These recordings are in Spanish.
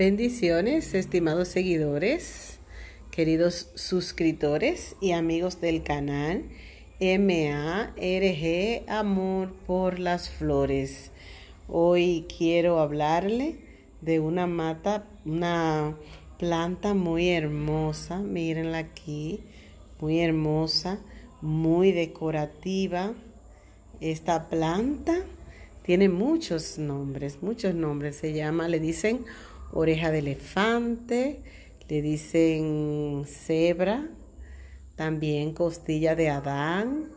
Bendiciones, estimados seguidores, queridos suscriptores y amigos del canal MARG Amor por las Flores. Hoy quiero hablarle de una mata, una planta muy hermosa, mírenla aquí, muy hermosa, muy decorativa. Esta planta tiene muchos nombres, muchos nombres, se llama, le dicen oreja de elefante, le dicen cebra, también costilla de Adán,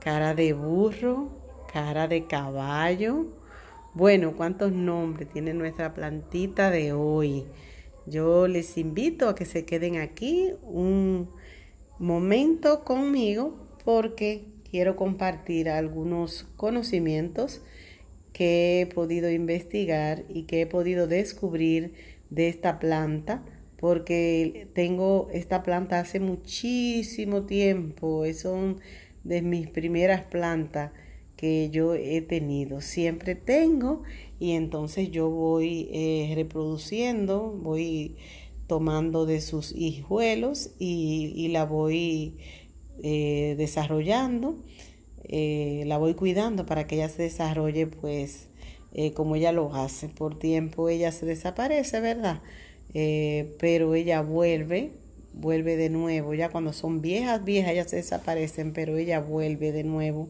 cara de burro, cara de caballo. Bueno, ¿cuántos nombres tiene nuestra plantita de hoy? Yo les invito a que se queden aquí un momento conmigo porque quiero compartir algunos conocimientos que he podido investigar y que he podido descubrir de esta planta, porque tengo esta planta hace muchísimo tiempo, una de mis primeras plantas que yo he tenido, siempre tengo y entonces yo voy eh, reproduciendo, voy tomando de sus hijuelos y, la voy eh, desarrollando eh, la voy cuidando para que ella se desarrolle pues eh, como ella lo hace. Por tiempo ella se desaparece, ¿verdad? Eh, pero ella vuelve, vuelve de nuevo. Ya cuando son viejas, viejas, ya se desaparecen, pero ella vuelve de nuevo.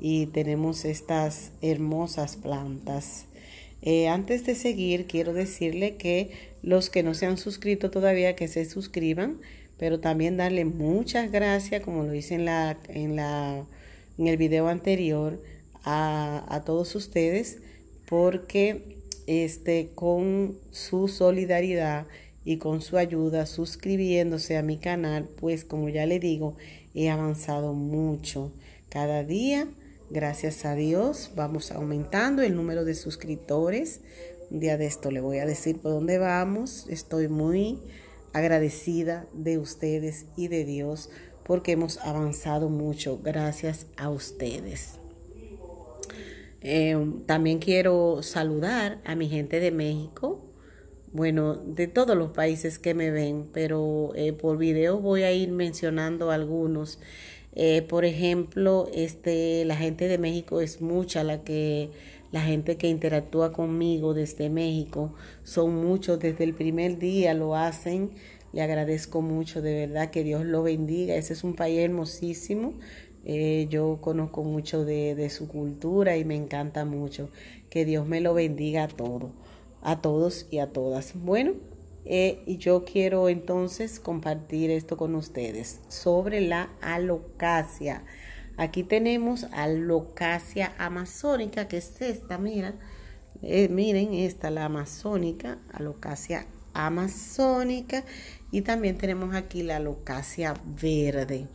Y tenemos estas hermosas plantas. antes de seguir, quiero decirle que los que no se han suscrito todavía, que se suscriban, pero también darle muchas gracias, como lo hice la, en la en el video anterior a, a todos ustedes porque este, con su solidaridad y con su ayuda suscribiéndose a mi canal, pues como ya le digo, he avanzado mucho. Cada día, gracias a Dios, vamos aumentando el número de suscriptores. Un día de esto le voy a decir por dónde vamos. Estoy muy agradecida de ustedes y de Dios porque hemos avanzado mucho gracias a ustedes. Eh, también quiero saludar a mi gente de México, bueno, de todos los países que me ven, pero eh, por video voy a ir mencionando algunos. Eh, por ejemplo, este, la gente de México es mucha la que la gente que interactúa conmigo desde México son muchos desde el primer día lo hacen. Le agradezco mucho, de verdad que Dios lo bendiga. Ese es un país hermosísimo. Eh, yo conozco mucho de, de, su cultura y me encanta mucho. Que Dios me lo bendiga a todos, a todos y a todas. Bueno. Eh, y yo quiero entonces compartir esto con ustedes sobre la alocasia. Aquí tenemos alocasia amazónica, que es esta, mira. Eh, miren, esta la amazónica, alocasia amazónica. Y también tenemos aquí la alocasia verde.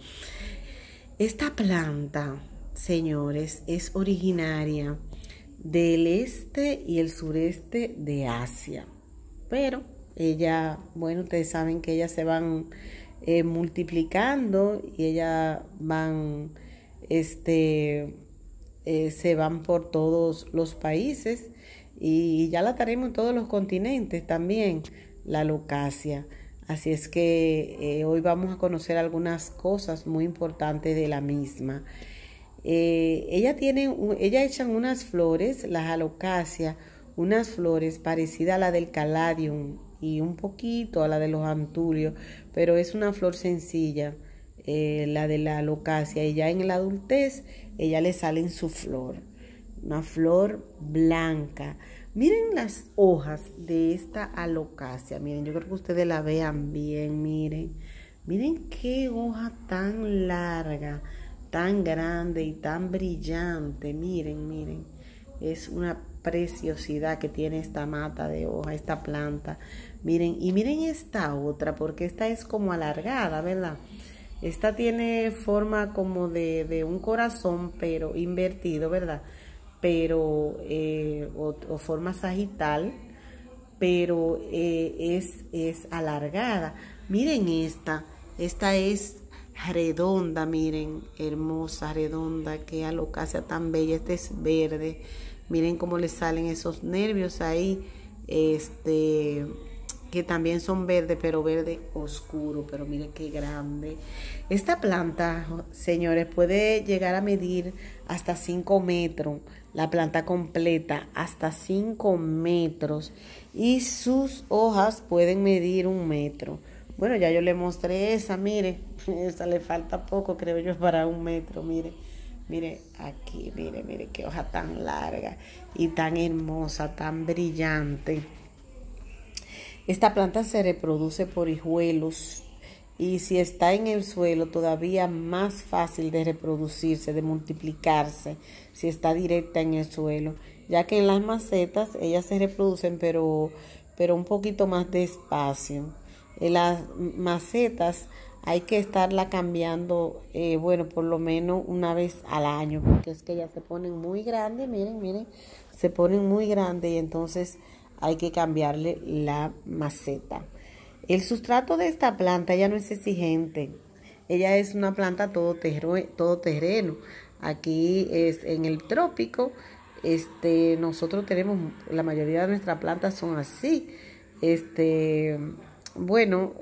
Esta planta, señores, es originaria del este y el sureste de Asia. Pero ella, bueno, ustedes saben que ellas se van eh, multiplicando y ellas van, este, eh, se van por todos los países y ya la tenemos en todos los continentes también, la locasia. Así es que eh, hoy vamos a conocer algunas cosas muy importantes de la misma. ella tiene, ella echan unas flores, las alocasia unas flores parecidas a la del caladium y un poquito a la de los anturios. pero es una flor sencilla, eh, la de la alocasia, y ya en la adultez ella le sale en su flor, una flor blanca. Miren las hojas de esta alocasia, miren, yo creo que ustedes la vean bien, miren, miren qué hoja tan larga, tan grande y tan brillante, miren, miren, es una preciosidad que tiene esta mata de hoja, esta planta. Miren, y miren esta otra, porque esta es como alargada, ¿verdad? Esta tiene forma como de, de un corazón, pero invertido, ¿verdad? Pero, eh, o, forma sagital, pero eh, es, es alargada. Miren esta, esta es redonda, miren, hermosa, redonda, que alocasia tan bella, este es verde, Miren cómo le salen esos nervios ahí, este, que también son verde, pero verde oscuro, pero miren qué grande. Esta planta, señores, puede llegar a medir hasta 5 metros, la planta completa, hasta 5 metros, y sus hojas pueden medir un metro. Bueno, ya yo le mostré esa, mire, esa le falta poco, creo yo, para un metro, mire. Mire aquí, mire, mire qué hoja tan larga y tan hermosa, tan brillante. Esta planta se reproduce por hijuelos y si está en el suelo todavía más fácil de reproducirse, de multiplicarse, si está directa en el suelo, ya que en las macetas ellas se reproducen pero, pero un poquito más despacio. En las macetas hay que estarla cambiando, eh, bueno, por lo menos una vez al año, porque es que ya se ponen muy grandes, miren, miren, se ponen muy grandes y entonces hay que cambiarle la maceta. El sustrato de esta planta ya no es exigente, ella es una planta todo terreno. Aquí es en el trópico, este, nosotros tenemos, la mayoría de nuestras plantas son así, este bueno,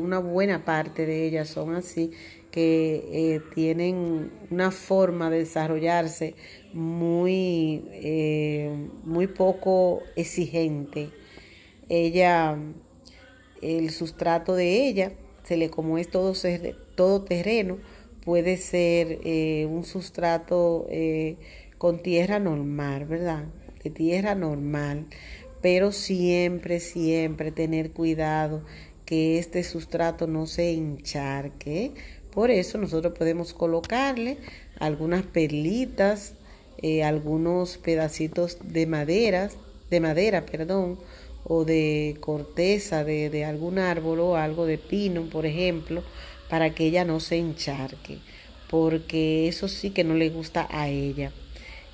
una buena parte de ellas son así, que eh, tienen una forma de desarrollarse muy, eh, muy poco exigente. Ella, el sustrato de ella, se le, como es todo, todo terreno, puede ser eh, un sustrato con tierra normal, ¿verdad? De tierra normal pero siempre, siempre tener cuidado que este sustrato no se encharque. Por eso nosotros podemos colocarle algunas perlitas, eh, algunos pedacitos de madera, de madera, perdón, o de corteza de, de algún árbol o algo de pino, por ejemplo, para que ella no se encharque, porque eso sí que no le gusta a ella.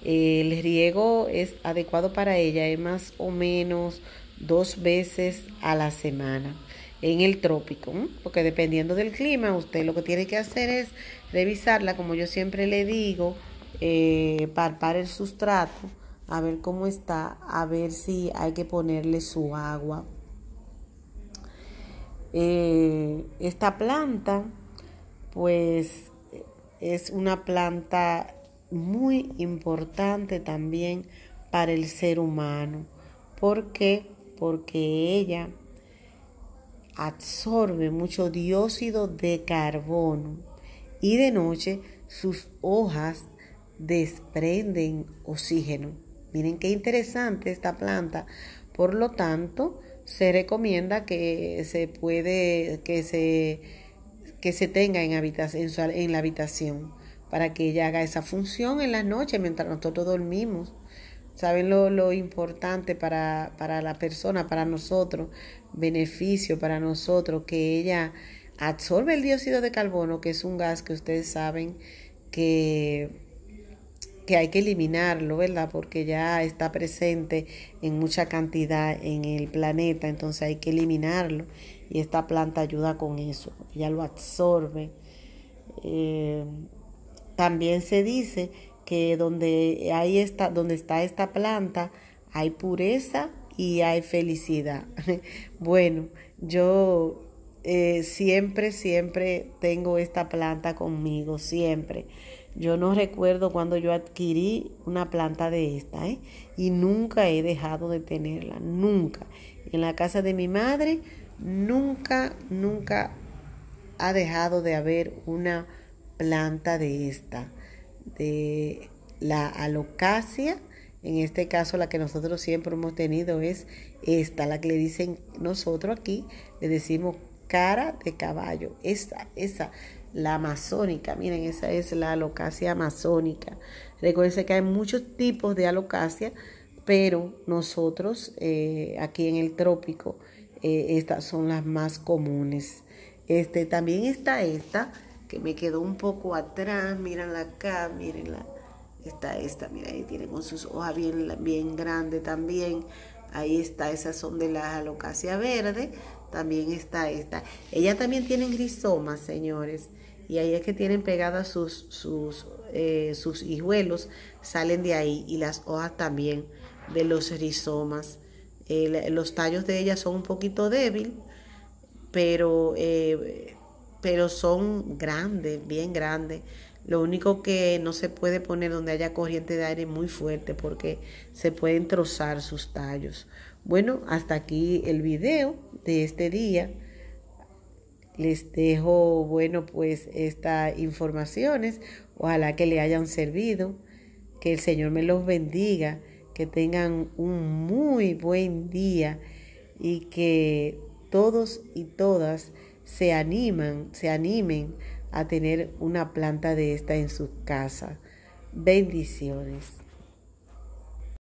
Eh, el riego es adecuado para ella, es más o menos dos veces a la semana en el trópico, porque dependiendo del clima, usted lo que tiene que hacer es revisarla, como yo siempre le digo, eh, palpar el sustrato, a ver cómo está, a ver si hay que ponerle su agua. Eh, esta planta, pues, es una planta muy importante también para el ser humano. ¿Por qué? Porque ella absorbe mucho dióxido de carbono y de noche sus hojas desprenden oxígeno. Miren qué interesante esta planta. Por lo tanto, se recomienda que se puede que se que se tenga en, habitación, en la habitación para que ella haga esa función en la noche mientras nosotros dormimos. ¿Saben lo, importante para, la persona, para nosotros? Beneficio para nosotros, que ella absorbe el dióxido de carbono, que es un gas que ustedes saben que, que hay que eliminarlo, ¿verdad? Porque ya está presente en mucha cantidad en el planeta, entonces hay que eliminarlo. Y esta planta ayuda con eso, ella lo absorbe. Eh, también se dice que donde, donde está esta planta hay pureza y hay felicidad. Bueno, yo eh, siempre, siempre tengo esta planta conmigo, siempre. Yo no recuerdo cuando yo adquirí una planta de esta, ¿eh? Y nunca he dejado de tenerla, nunca. En la casa de mi madre, nunca, nunca ha dejado de haber una planta de esta, de la alocasia. En este caso, la que nosotros siempre hemos tenido es esta, la que le dicen nosotros aquí, le decimos cara de caballo. esta, esa, la amazónica. Miren, esa es la alocasia amazónica. Recuerden que hay muchos tipos de alocasia, pero nosotros eh, aquí en el trópico, eh, estas son las más comunes. Este, también está esta, me quedó un poco atrás, la acá, mírenla, está esta, mira, ahí tiene con sus hojas bien, bien grande también, ahí está, esas son de la alocasia verde, también está esta. ella también tiene rizomas, señores, y ahí es que tienen pegadas sus, sus, eh, sus hijuelos, salen de ahí, y las hojas también de los rizomas. Eh, los tallos de ella son un poquito débil, pero eh, pero son grandes, bien grandes. Lo único que no se puede poner donde haya corriente de aire muy fuerte porque se pueden trozar sus tallos. Bueno, hasta aquí el video de este día. Les dejo, bueno, pues estas informaciones. Ojalá que le hayan servido. Que el Señor me los bendiga. Que tengan un muy buen día y que todos y todas se animan, se animen a tener una planta de esta en su casa. Bendiciones.